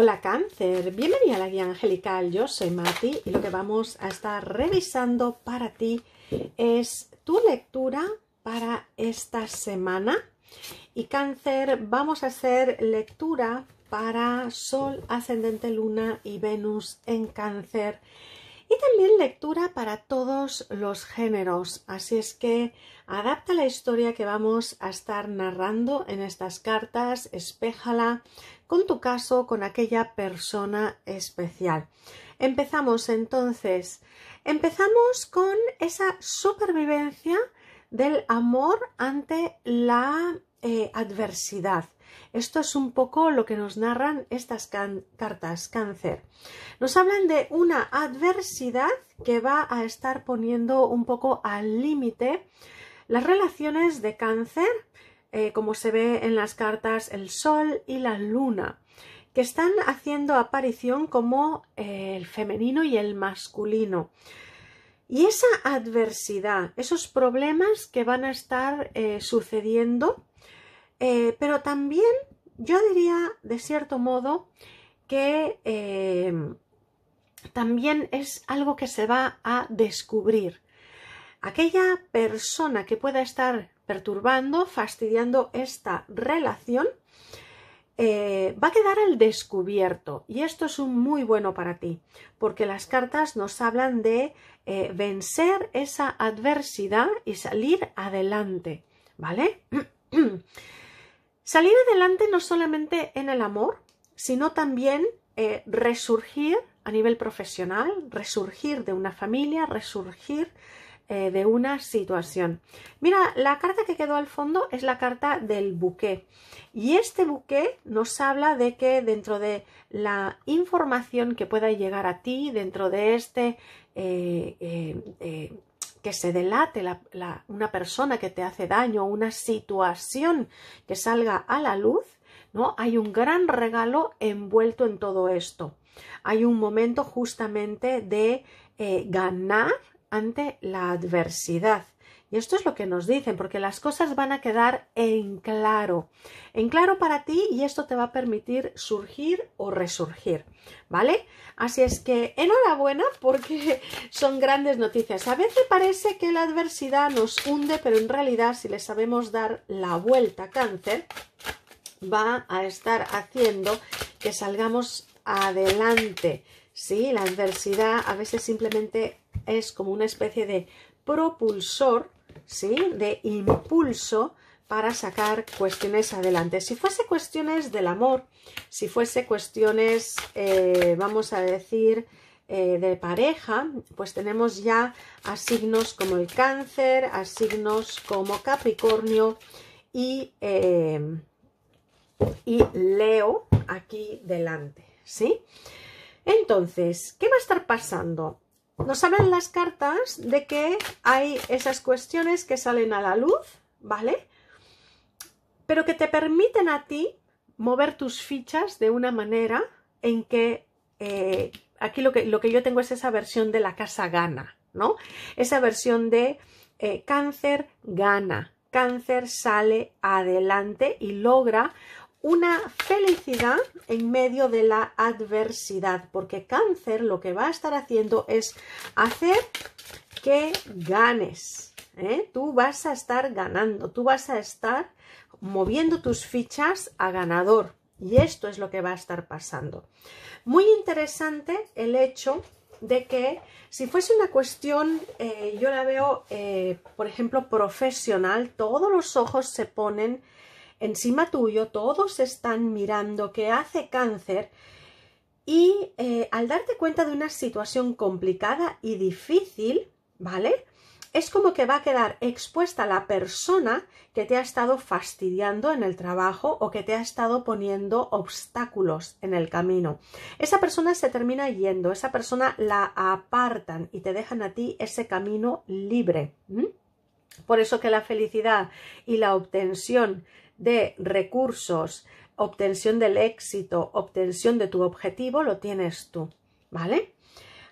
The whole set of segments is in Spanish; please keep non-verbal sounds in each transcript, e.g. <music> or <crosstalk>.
Hola cáncer, bienvenida a la guía angelical, yo soy Mati y lo que vamos a estar revisando para ti es tu lectura para esta semana y cáncer vamos a hacer lectura para Sol, Ascendente, Luna y Venus en cáncer y también lectura para todos los géneros. Así es que adapta la historia que vamos a estar narrando en estas cartas, espéjala, con tu caso, con aquella persona especial. Empezamos entonces. Empezamos con esa supervivencia del amor ante la eh, adversidad. Esto es un poco lo que nos narran estas cartas cáncer. Nos hablan de una adversidad que va a estar poniendo un poco al límite las relaciones de cáncer eh, como se ve en las cartas, el Sol y la Luna, que están haciendo aparición como eh, el femenino y el masculino. Y esa adversidad, esos problemas que van a estar eh, sucediendo, pero también yo diría, de cierto modo, que también es algo que se va a descubrir. Aquella persona que pueda estar perturbando, fastidiando esta relación, eh, va a quedar al descubierto. Y esto es muy bueno para ti, porque las cartas nos hablan de eh, vencer esa adversidad y salir adelante, ¿vale? <clears throat> salir adelante no solamente en el amor, sino también eh, resurgir a nivel profesional, resurgir de una familia, resurgir eh, de una situación. Mira, la carta que quedó al fondo es la carta del buque. Y este buque nos habla de que dentro de la información que pueda llegar a ti, dentro de este... Eh, eh, que se delate una persona que te hace daño, una situación que salga a la luz, ¿no? Hay un gran regalo envuelto en todo esto. Hay un momento justamente de ganar ante la adversidad. Y esto es lo que nos dicen, porque las cosas van a quedar en claro, en claro para ti y esto te va a permitir surgir o resurgir, ¿vale? Así es que enhorabuena porque <laughs> son grandes noticias. A veces parece que la adversidad nos hunde, pero en realidad si le sabemos dar la vuelta a cáncer, va a estar haciendo que salgamos adelante. Sí, la adversidad a veces simplemente es como una especie de propulsor, ¿sí? De impulso para sacar cuestiones adelante. Si fuese cuestiones del amor, si fuese cuestiones, eh, vamos a decir, eh, de pareja, pues tenemos ya a signos como el cáncer, a signos como Capricornio y, eh, y Leo aquí delante, ¿sí? Entonces, ¿qué va a estar pasando? Nos hablan las cartas de que hay esas cuestiones que salen a la luz, ¿vale? Pero que te permiten a ti mover tus fichas de una manera en que eh, aquí lo que, yo tengo es esa versión de la casa gana, ¿no? Esa versión de eh, cáncer gana, cáncer sale adelante y logra una felicidad en medio de la adversidad, porque cáncer lo que va a estar haciendo es hacer que ganes. ¿eh? Tú vas a estar ganando, tú vas a estar moviendo tus fichas a ganador. Y esto es lo que va a estar pasando. Muy interesante el hecho de que si fuese una cuestión, eh, yo la veo, eh, por ejemplo, profesional, todos los ojos se ponen encima tuyo, todos están mirando que hace cáncer y eh, al darte cuenta de una situación complicada y difícil, ¿vale? Es como que va a quedar expuesta la persona que te ha estado fastidiando en el trabajo o que te ha estado poniendo obstáculos en el camino. Esa persona se termina yendo, esa persona la apartan y te dejan a ti ese camino libre. Por eso que la felicidad y la obtención de recursos, obtención del éxito, obtención de tu objetivo, lo tienes tú, ¿vale?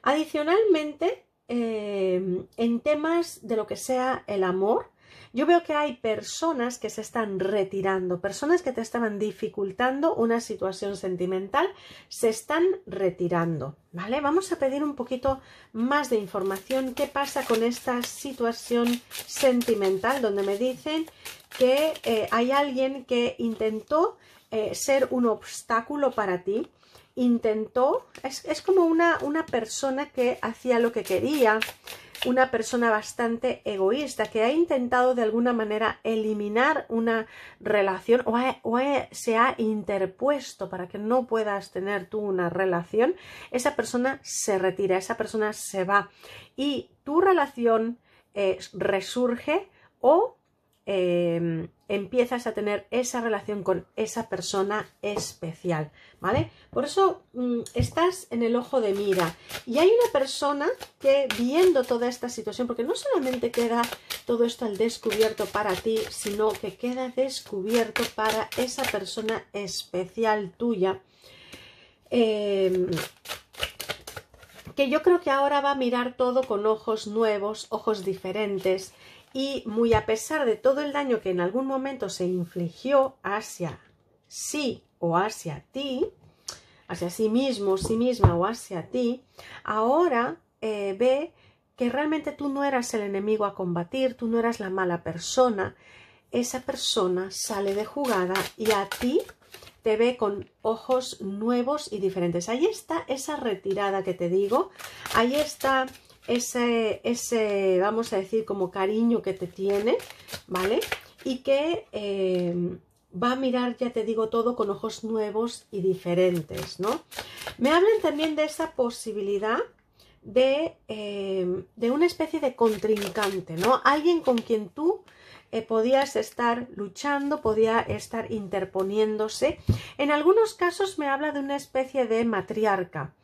Adicionalmente, eh, en temas de lo que sea el amor, yo veo que hay personas que se están retirando, personas que te estaban dificultando una situación sentimental, se están retirando, ¿vale? Vamos a pedir un poquito más de información, qué pasa con esta situación sentimental, donde me dicen que eh, hay alguien que intentó eh, ser un obstáculo para ti, intentó, es, como una, una persona que hacía lo que quería, una persona bastante egoísta que ha intentado de alguna manera eliminar una relación o, se ha interpuesto para que no puedas tener tú una relación, esa persona se retira, esa persona se va y tu relación eh, resurge o Em, empiezas a tener esa relación con esa persona especial, ¿vale? Por eso mm, estás en el ojo de mira. Y hay una persona que viendo toda esta situación, porque no solamente queda todo esto al descubierto para ti, sino que queda descubierto para esa persona especial tuya. Em, que yo creo que ahora va a mirar todo con ojos nuevos, ojos diferentes, y muy a pesar de todo el daño que en algún momento se infligió hacia sí o hacia ti, hacia sí mismo, sí misma o hacia ti, ahora eh, ve que realmente tú no eras el enemigo a combatir, tú no eras la mala persona, esa persona sale de jugada y a ti te ve con ojos nuevos y diferentes. Ahí está esa retirada que te digo, ahí está ese, vamos a decir, como cariño que te tiene, ¿vale? Y que em, va a mirar, ya te digo, todo con ojos nuevos y diferentes, ¿no? Me hablan también de esa posibilidad de, em, de una especie de contrincante, ¿no? Alguien con quien tú eh, podías estar luchando, podía estar interponiéndose. En algunos casos me habla de una especie de matriarca,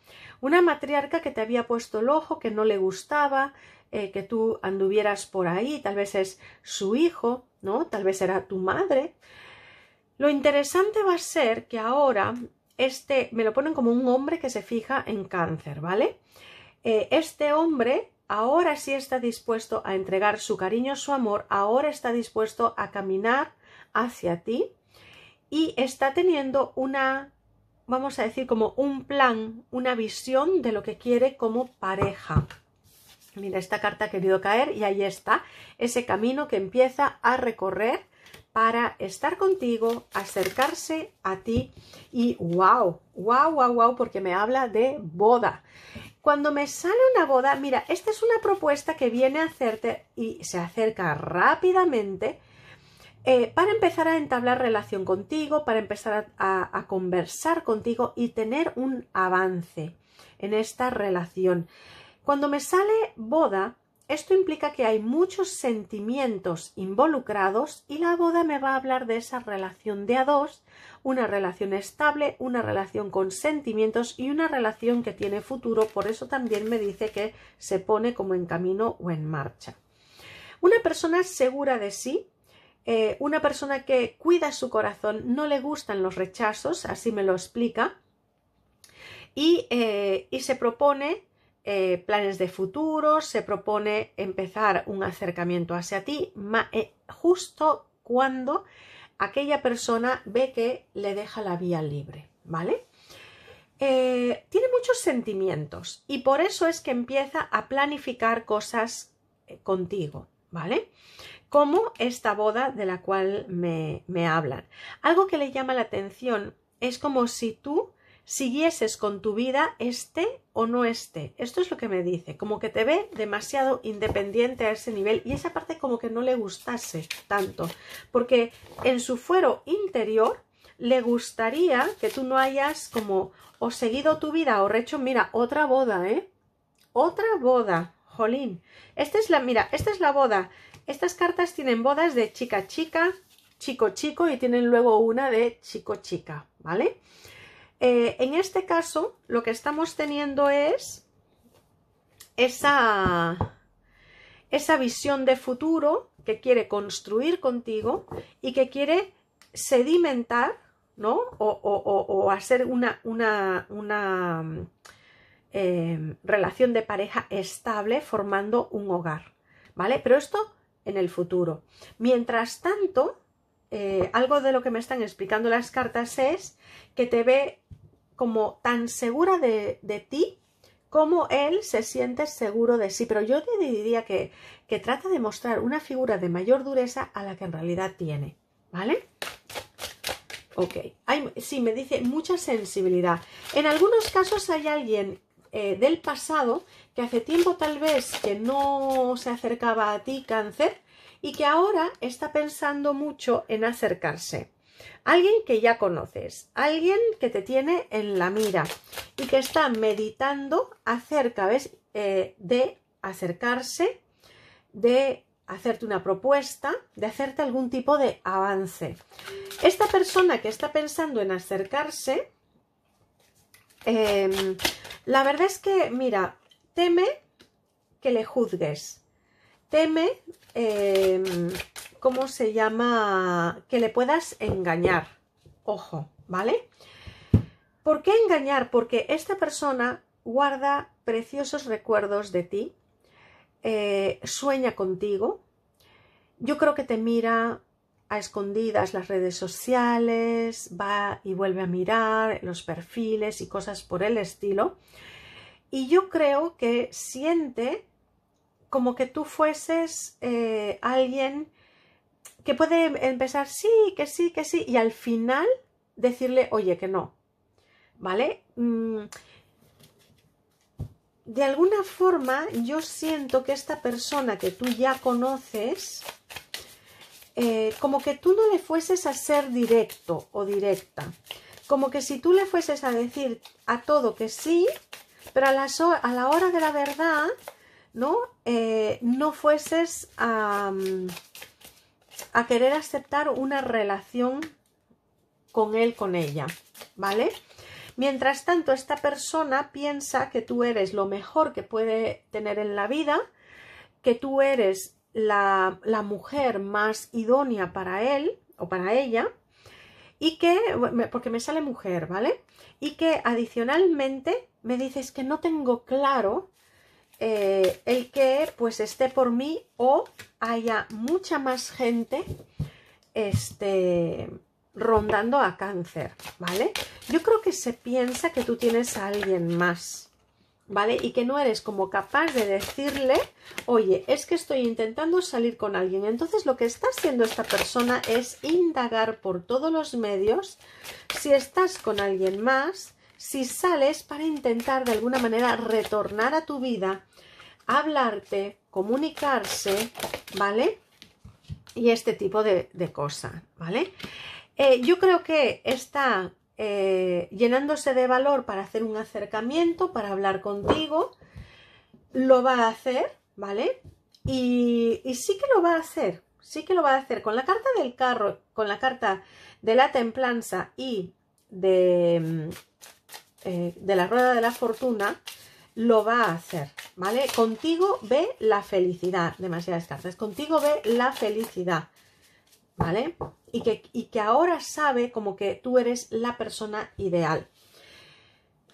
una matriarca que te había puesto el ojo, que no le gustaba, eh, que tú anduvieras por ahí, tal vez es su hijo, ¿no? Tal vez era tu madre. Lo interesante va a ser que ahora este, me lo ponen como un hombre que se fija en cáncer, ¿vale? Eh, este hombre ahora sí está dispuesto a entregar su cariño, su amor, ahora está dispuesto a caminar hacia ti y está teniendo una vamos a decir, como un plan, una visión de lo que quiere como pareja. Mira, esta carta ha querido caer y ahí está, ese camino que empieza a recorrer para estar contigo, acercarse a ti y wow, wow, wow, wow, porque me habla de boda. Cuando me sale una boda, mira, esta es una propuesta que viene a hacerte y se acerca rápidamente eh, para empezar a entablar relación contigo, para empezar a conversar contigo y tener un avance en esta relación. Cuando me sale boda, esto implica que hay muchos sentimientos involucrados y la boda me va a hablar de esa relación de a dos, una relación estable, una relación con sentimientos y una relación que tiene futuro, por eso también me dice que se pone como en camino o en marcha. Una persona segura de sí, eh, una persona que cuida su corazón no le gustan los rechazos, así me lo explica, y, eh, se propone eh, planes de futuro, se propone empezar un acercamiento hacia ti, justo cuando aquella persona ve que le deja la vía libre, ¿vale? tiene muchos sentimientos y por eso es que empieza a planificar cosas contigo, ¿vale? como esta boda de la cual me, me hablan. Algo que le llama la atención es como si tú siguieses con tu vida este o no este. Esto es lo que me dice, como que te ve demasiado independiente a ese nivel y esa parte como que no le gustase tanto, porque en su fuero interior le gustaría que tú no hayas como o seguido tu vida o recho, mira, otra boda, ¿eh? Otra boda, jolín. Esta es la, mira, esta es la boda estas cartas tienen bodas de chica chica, chico chico y tienen luego una de chico chica, ¿vale? Eh, en este caso lo que estamos teniendo es esa, esa visión de futuro que quiere construir contigo y que quiere sedimentar, ¿no? O, hacer una, una, eh, relación de pareja estable formando un hogar, ¿vale? Pero esto en el futuro. Mientras tanto, eh, algo de lo que me están explicando las cartas es que te ve como tan segura de, ti como él se siente seguro de sí. Pero yo te diría que, trata de mostrar una figura de mayor dureza a la que en realidad tiene. ¿Vale? Ok, si sí, me dice mucha sensibilidad. En algunos casos hay alguien eh, del pasado que hace tiempo tal vez que no se acercaba a ti cáncer y que ahora está pensando mucho en acercarse. Alguien que ya conoces, alguien que te tiene en la mira y que está meditando acerca eh, de acercarse, de hacerte una propuesta, de hacerte algún tipo de avance. Esta persona que está pensando en acercarse em, la verdad es que, mira, teme que le juzgues. Teme, em, ¿cómo se llama? Que le puedas engañar. Ojo, ¿vale? ¿Por qué engañar? Porque esta persona guarda preciosos recuerdos de ti, eh, sueña contigo, yo creo que te mira, a escondidas las redes sociales, va y vuelve a mirar los perfiles y cosas por el estilo. Y yo creo que siente como que tú fueses eh, alguien que puede empezar sí, que sí, que sí, y al final decirle, oye, que no. ¿Vale? Mm. De alguna forma yo siento que esta persona que tú ya conoces, eh, como que tú no le fueses a ser directo o directa. Como que si tú le fueses a decir a todo que sí, pero a la, hora de la verdad, ¿no? Eh, no fueses a, mm, a querer aceptar una relación con él, con ella, ¿vale? Mientras tanto, esta persona piensa que tú eres lo mejor que puede tener en la vida, que tú eres la, mujer más idónea para él o para ella y que, porque me sale mujer, ¿vale? Y que adicionalmente me dices que no tengo claro eh, el que pues esté por mí o haya mucha más gente este, rondando a cáncer, ¿vale? Yo creo que se piensa que tú tienes a alguien más, ¿vale? Y que no eres como capaz de decirle, oye, es que estoy intentando salir con alguien. Entonces lo que está haciendo esta persona es indagar por todos los medios si estás con alguien más, si sales para intentar de alguna manera retornar a tu vida, hablarte, comunicarse, ¿vale? Y este tipo de, de cosas, ¿vale? Eh, yo creo que esta eh, llenándose de valor para hacer un acercamiento, para hablar contigo, lo va a hacer, ¿vale? Y, sí que lo va a hacer, sí que lo va a hacer con la carta del carro, con la carta de la templanza y de, mm, eh, de la rueda de la fortuna, lo va a hacer, ¿vale? Contigo ve la felicidad, demasiadas cartas, contigo ve la felicidad. ¿vale? Y que, ahora sabe como que tú eres la persona ideal.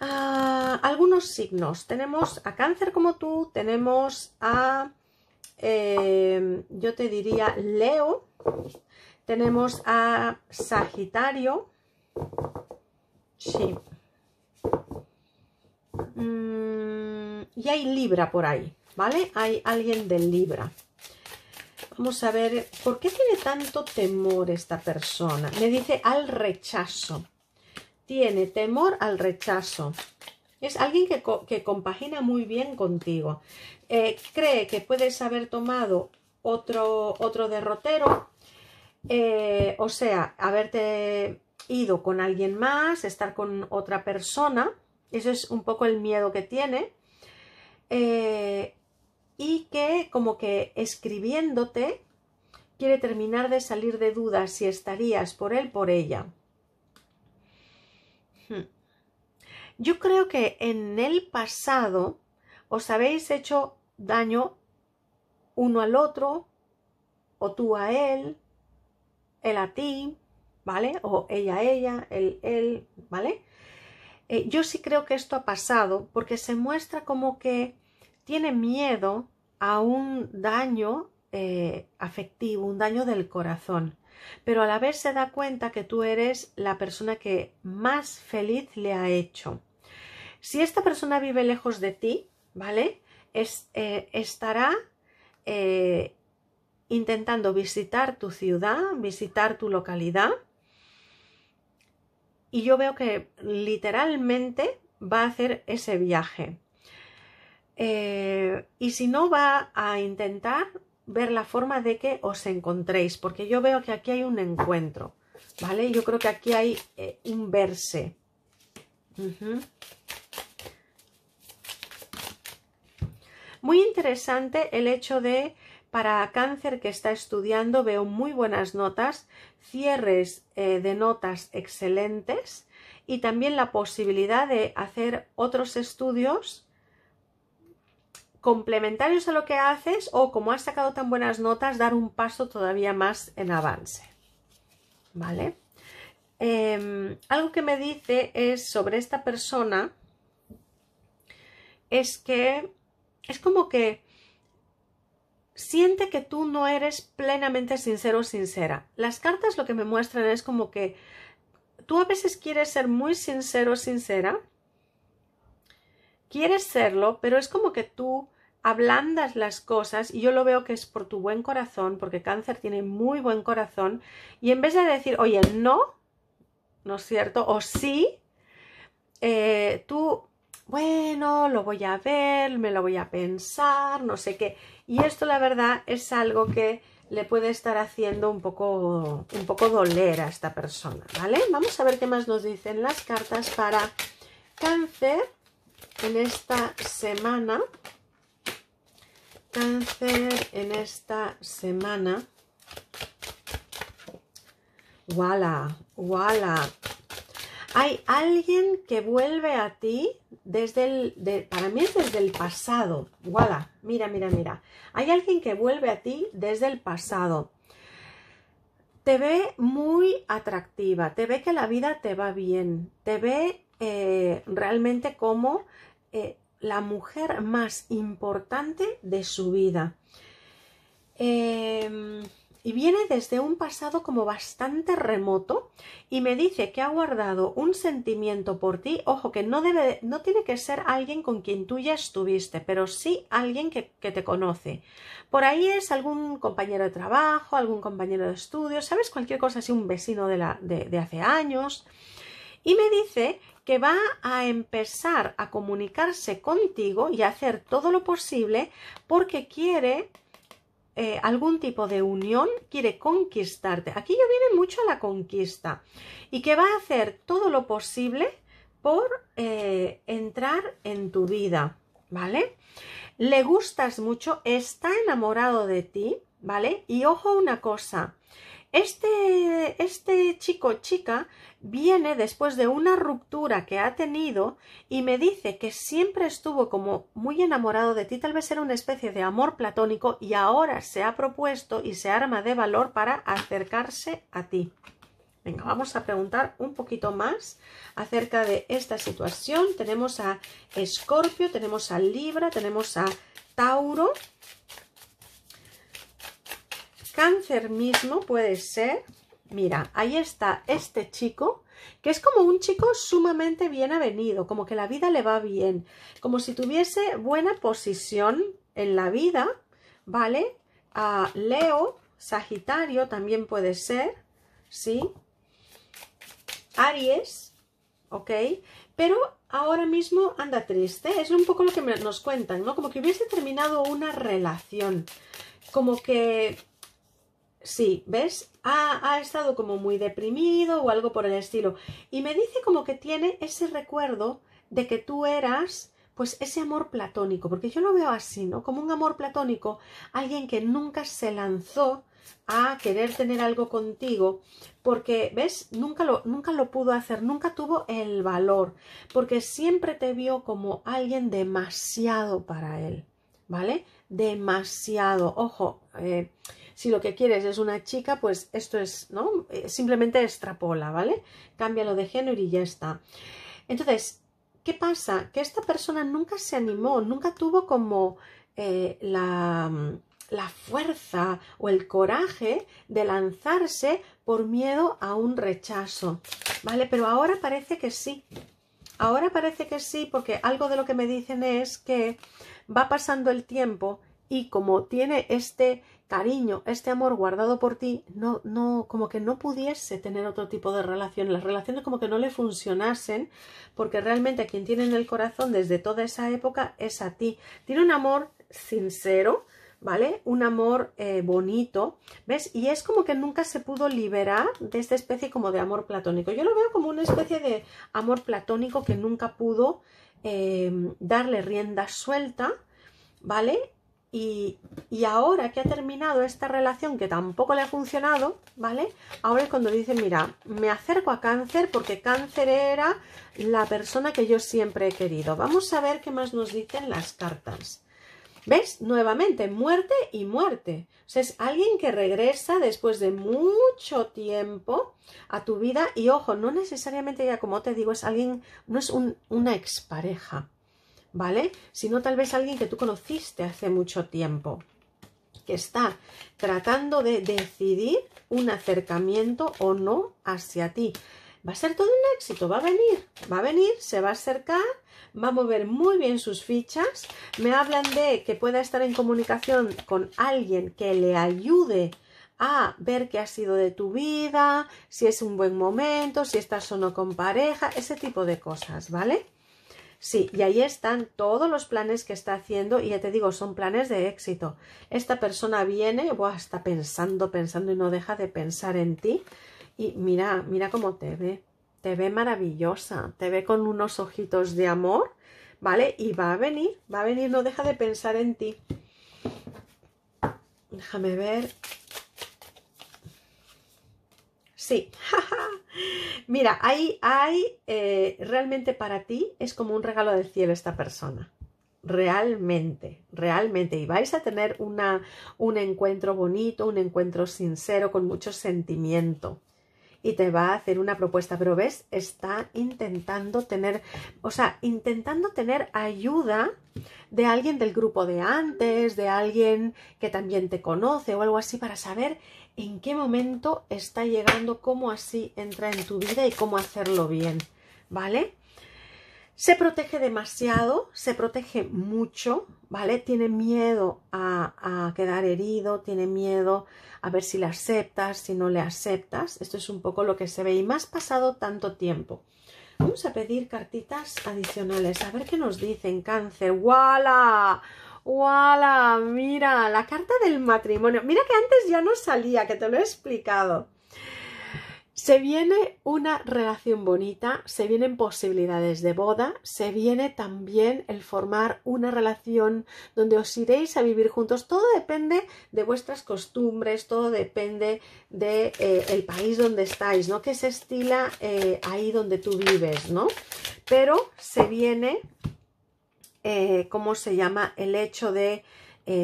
Ah, algunos signos. Tenemos a cáncer como tú, tenemos a, em, yo te diría, Leo, tenemos a Sagitario, sí, mm, y hay Libra por ahí, ¿vale? Hay alguien de Libra. Vamos a ver, ¿por qué tiene tanto temor esta persona? Me dice al rechazo. Tiene temor al rechazo. Es alguien que, compagina muy bien contigo. Eh, cree que puedes haber tomado otro, otro derrotero. Eh, o sea, haberte ido con alguien más, estar con otra persona. Eso es un poco el miedo que tiene. Eh, y que como que escribiéndote quiere terminar de salir de dudas si estarías por él, por ella. Hmm. Yo creo que en el pasado os habéis hecho daño uno al otro, o tú a él, él a ti, ¿vale? O ella a ella, él, él, ¿vale? Eh, yo sí creo que esto ha pasado porque se muestra como que tiene miedo a un daño eh, afectivo, un daño del corazón. Pero a la vez se da cuenta que tú eres la persona que más feliz le ha hecho. Si esta persona vive lejos de ti, ¿vale? Es, eh, estará eh, intentando visitar tu ciudad, visitar tu localidad. Y yo veo que literalmente va a hacer ese viaje. Eh, y si no, va a intentar ver la forma de que os encontréis, porque yo veo que aquí hay un encuentro, ¿vale? Yo creo que aquí hay eh, un verse. Muy interesante el hecho de, para cáncer que está estudiando, veo muy buenas notas, cierres eh, de notas excelentes y también la posibilidad de hacer otros estudios complementarios a lo que haces o como has sacado tan buenas notas, dar un paso todavía más en avance. ¿Vale? Em, algo que me dice es sobre esta persona es que es como que siente que tú no eres plenamente sincero o sincera. Las cartas lo que me muestran es como que tú a veces quieres ser muy sincero o sincera, quieres serlo, pero es como que tú ablandas las cosas y yo lo veo que es por tu buen corazón, porque cáncer tiene muy buen corazón, y en vez de decir, oye, no, ¿no es cierto? O sí, eh, tú, bueno, lo voy a ver, me lo voy a pensar, no sé qué. Y esto la verdad es algo que le puede estar haciendo un poco, un poco doler a esta persona, ¿vale? Vamos a ver qué más nos dicen las cartas para cáncer en esta semana. Cáncer en esta semana. ¡Wala! ¡Wala! Hay alguien que vuelve a ti desde el. para mí es desde el pasado. ¡Wala! Mira, mira, mira. Hay alguien que vuelve a ti desde el pasado te ve muy atractiva, te ve que la vida te va bien, te ve eh, realmente como eh, la mujer más importante de su vida. Em, y viene desde un pasado como bastante remoto y me dice que ha guardado un sentimiento por ti, ojo, que no, debe, no tiene que ser alguien con quien tú ya estuviste, pero sí alguien que, que te conoce. Por ahí es algún compañero de trabajo, algún compañero de estudio, sabes, cualquier cosa así, un vecino de, la, de hace años. Y me dice que va a empezar a comunicarse contigo y a hacer todo lo posible porque quiere eh, algún tipo de unión, quiere conquistarte. Aquí ya viene mucho a la conquista y que va a hacer todo lo posible por eh, entrar en tu vida, ¿vale? Le gustas mucho, está enamorado de ti, ¿vale? Y ojo una cosa, este, este, chico chica viene después de una ruptura que ha tenido y me dice que siempre estuvo como muy enamorado de ti, tal vez era una especie de amor platónico y ahora se ha propuesto y se arma de valor para acercarse a ti. Venga, vamos a preguntar un poquito más acerca de esta situación. Tenemos a Escorpio, tenemos a Libra, tenemos a Tauro cáncer mismo puede ser, mira, ahí está este chico, que es como un chico sumamente bien avenido, como que la vida le va bien, como si tuviese buena posición en la vida, ¿vale? Leo, Sagitario también puede ser, ¿sí? Aries, ¿ok? Pero ahora mismo anda triste, es un poco lo que nos cuentan, ¿no? Como que hubiese terminado una relación, como que Sí, ¿ves? Ha, ha, estado como muy deprimido o algo por el estilo. Y me dice como que tiene ese recuerdo de que tú eras pues ese amor platónico, porque yo lo veo así, ¿no? Como un amor platónico, alguien que nunca se lanzó a querer tener algo contigo, porque, ¿ves? Nunca lo, nunca lo pudo hacer, nunca tuvo el valor, porque siempre te vio como alguien demasiado para él. ¿vale? Demasiado. Ojo, eh, si lo que quieres es una chica, pues esto es, ¿no? Eh, simplemente extrapola, ¿vale? Cámbialo de género y ya está. Entonces, ¿qué pasa? Que esta persona nunca se animó, nunca tuvo como eh, la, la fuerza o el coraje de lanzarse por miedo a un rechazo, ¿vale? Pero ahora parece que sí. Ahora parece que sí, porque algo de lo que me dicen es que va pasando el tiempo y como tiene este cariño, este amor guardado por ti, no, no, como que no pudiese tener otro tipo de relación. Las relaciones como que no le funcionasen, porque realmente a quien tiene en el corazón desde toda esa época es a ti. Tiene un amor sincero, ¿vale? Un amor eh, bonito, ¿ves? Y es como que nunca se pudo liberar de esta especie como de amor platónico. Yo lo veo como una especie de amor platónico que nunca pudo Em, darle rienda suelta, ¿vale? Y, y, ahora que ha terminado esta relación que tampoco le ha funcionado, ¿vale? Ahora es cuando dice, mira, me acerco a cáncer porque cáncer era la persona que yo siempre he querido. Vamos a ver qué más nos dicen las cartas. ¿Ves? Nuevamente, muerte y muerte. O sea, es alguien que regresa después de mucho tiempo a tu vida y ojo, no necesariamente ya como te digo, es alguien, no es una expareja, ¿vale? Sino tal vez alguien que tú conociste hace mucho tiempo, que está tratando de decidir un acercamiento o no hacia ti va a ser todo un éxito, va a venir, va a venir, se va a acercar, va a mover muy bien sus fichas, me hablan de que pueda estar en comunicación con alguien que le ayude a ver qué ha sido de tu vida, si es un buen momento, si estás o no con pareja, ese tipo de cosas, ¿vale? Sí, y ahí están todos los planes que está haciendo y ya te digo, son planes de éxito. Esta persona viene, está pensando, pensando y no deja de pensar en ti y mira, mira cómo te ve. Te ve maravillosa, te ve con unos ojitos de amor, ¿vale? Y va a venir, va a venir, no deja de pensar en ti. Déjame ver. Sí, <laughs> mira, ahí hay eh, realmente para ti es como un regalo del cielo esta persona realmente, realmente. Y vais a tener una, un encuentro bonito, un encuentro sincero, con mucho sentimiento y te va a hacer una propuesta, pero ves, está intentando tener, o sea, intentando tener ayuda de alguien del grupo de antes, de alguien que también te conoce o algo así para saber en qué momento está llegando, cómo así entra en tu vida y cómo hacerlo bien, ¿vale? Se protege demasiado, se protege mucho, ¿vale? Tiene miedo a, a, quedar herido, tiene miedo a ver si le aceptas, si no le aceptas. Esto es un poco lo que se ve y más pasado tanto tiempo. Vamos a pedir cartitas adicionales, a ver qué nos dicen cáncer. ¡Wala! ¡Wala! Mira, la carta del matrimonio. Mira que antes ya no salía, que te lo he explicado. Se viene una relación bonita, se vienen posibilidades de boda, se viene también el formar una relación donde os iréis a vivir juntos. Todo depende de vuestras costumbres, todo depende de eh, el país donde estáis, ¿no? Que se estila eh, ahí donde tú vives, ¿no? Pero se viene, eh, ¿cómo se llama? El hecho de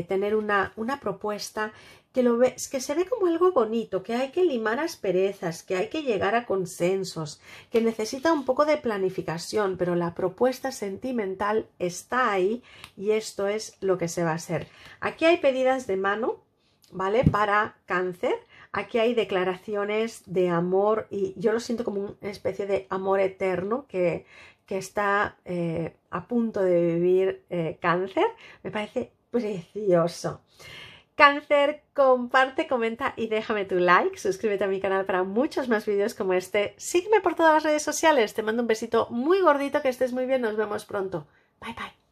tener una, una propuesta que, lo que se ve como algo bonito, que hay que limar asperezas, que hay que llegar a consensos, que necesita un poco de planificación, pero la propuesta sentimental está ahí y esto es lo que se va a hacer. Aquí hay pedidas de mano, ¿vale? Para cáncer. Aquí hay declaraciones de amor y yo lo siento como una especie de amor eterno que, está eh, a punto de vivir eh, cáncer. Me parece precioso. Cáncer, comparte, comenta y déjame tu like. Suscríbete a mi canal para muchos más vídeos como este. Sígueme por todas las redes sociales. Te mando un besito muy gordito, que estés muy bien. Nos vemos pronto. Bye bye.